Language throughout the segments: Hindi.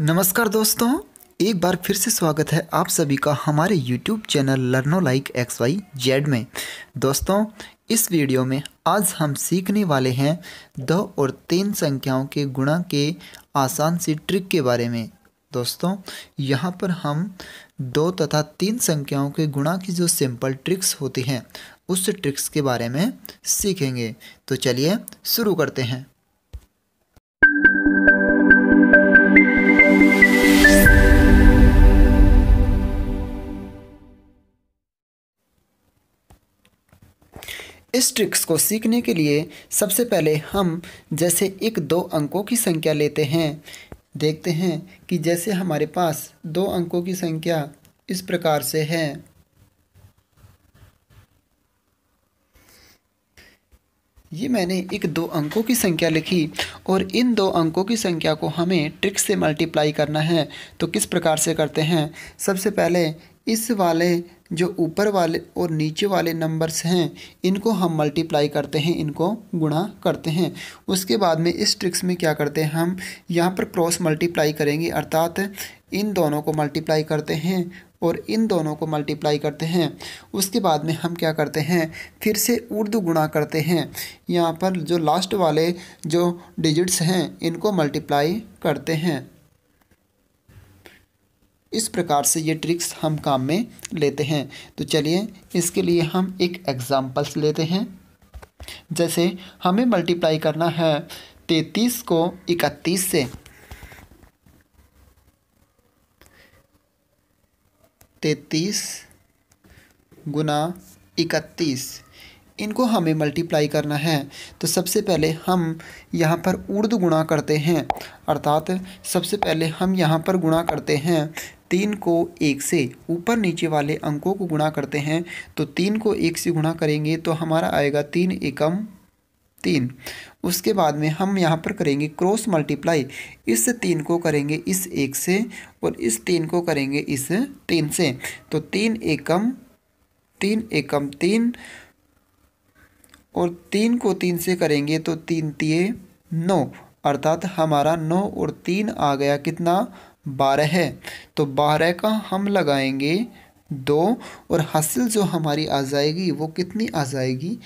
नमस्कार दोस्तों एक बार फिर से स्वागत है आप सभी का हमारे YouTube चैनल लर्नो लाइक एक्स वाई जेड में दोस्तों इस वीडियो में आज हम सीखने वाले हैं दो और तीन संख्याओं के गुणा के आसान सी ट्रिक के बारे में दोस्तों यहाँ पर हम दो तथा तीन संख्याओं के गुणा की जो सिंपल ट्रिक्स होती हैं उस ट्रिक्स के बारे में सीखेंगे तो चलिए शुरू करते हैं इस ट्रिक्स को सीखने के लिए सबसे पहले हम जैसे एक दो अंकों की संख्या लेते हैं देखते हैं कि जैसे हमारे पास दो अंकों की संख्या इस प्रकार से है ये मैंने एक दो अंकों की संख्या लिखी और इन दो अंकों की संख्या को हमें ट्रिक से मल्टीप्लाई करना है तो किस प्रकार से करते हैं सबसे पहले इस वाले जो ऊपर वाले और नीचे वाले नंबर्स हैं इनको हम मल्टीप्लाई करते हैं इनको गुणा करते हैं उसके बाद में इस ट्रिक्स में क्या करते हैं हम यहाँ पर क्रॉस मल्टीप्लाई करेंगे अर्थात इन दोनों को मल्टीप्लाई करते हैं और इन दोनों को मल्टीप्लाई करते हैं उसके बाद में हम क्या करते हैं फिर से उर्दू गुणा करते हैं यहाँ पर जो लास्ट वाले जो डिजिट्स हैं इनको मल्टीप्लाई करते हैं इस प्रकार से ये ट्रिक्स हम काम में लेते हैं तो चलिए इसके लिए हम एक एग्ज़ाम्पल्स लेते हैं जैसे हमें मल्टीप्लाई करना है तैतीस को इकतीस से तैतीस गुना इकतीस इनको हमें मल्टीप्लाई करना है तो सबसे पहले हम यहाँ पर उर्द गुणा करते हैं अर्थात सबसे पहले हम यहाँ पर गुणा करते हैं तीन को एक से ऊपर नीचे वाले अंकों को गुणा करते हैं तो तीन को एक से गुणा करेंगे तो हमारा आएगा तीन एकम तीन उसके बाद में हम यहाँ पर करेंगे क्रॉस मल्टीप्लाई इस तीन को करेंगे इस एक से और इस तीन को करेंगे इस तीन से तो तीन एकम तीन एकम तीन और तीन को तीन से करेंगे तो तीन तीए नौ अर्थात हमारा नौ और तीन आ गया कितना बारह है तो बारह का हम लगाएंगे दो और हासिल जो हमारी आ जाएगी वो कितनी आ जाएगी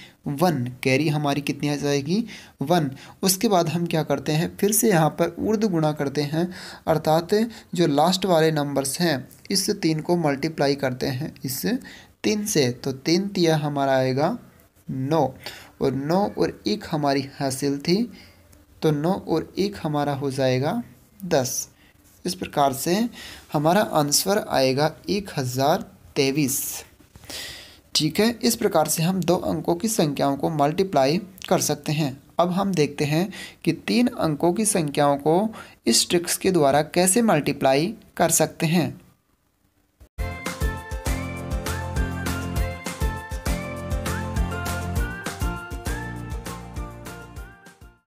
वन कैरी हमारी कितनी आ जाएगी वन उसके बाद हम क्या करते हैं फिर से यहाँ पर उर्द गुणा करते हैं अर्थात जो लास्ट वाले नंबर्स हैं इस तीन को मल्टीप्लाई करते हैं इस तीन से तो तीन तिया हमारा आएगा नौ और नौ और एक हमारी हासिल थी तो नौ और एक हमारा हो जाएगा दस इस प्रकार से हमारा आंसर आएगा एक हज़ार तेईस ठीक है इस प्रकार से हम दो अंकों की संख्याओं को मल्टीप्लाई कर सकते हैं अब हम देखते हैं कि तीन अंकों की संख्याओं को इस ट्रिक्स के द्वारा कैसे मल्टीप्लाई कर सकते हैं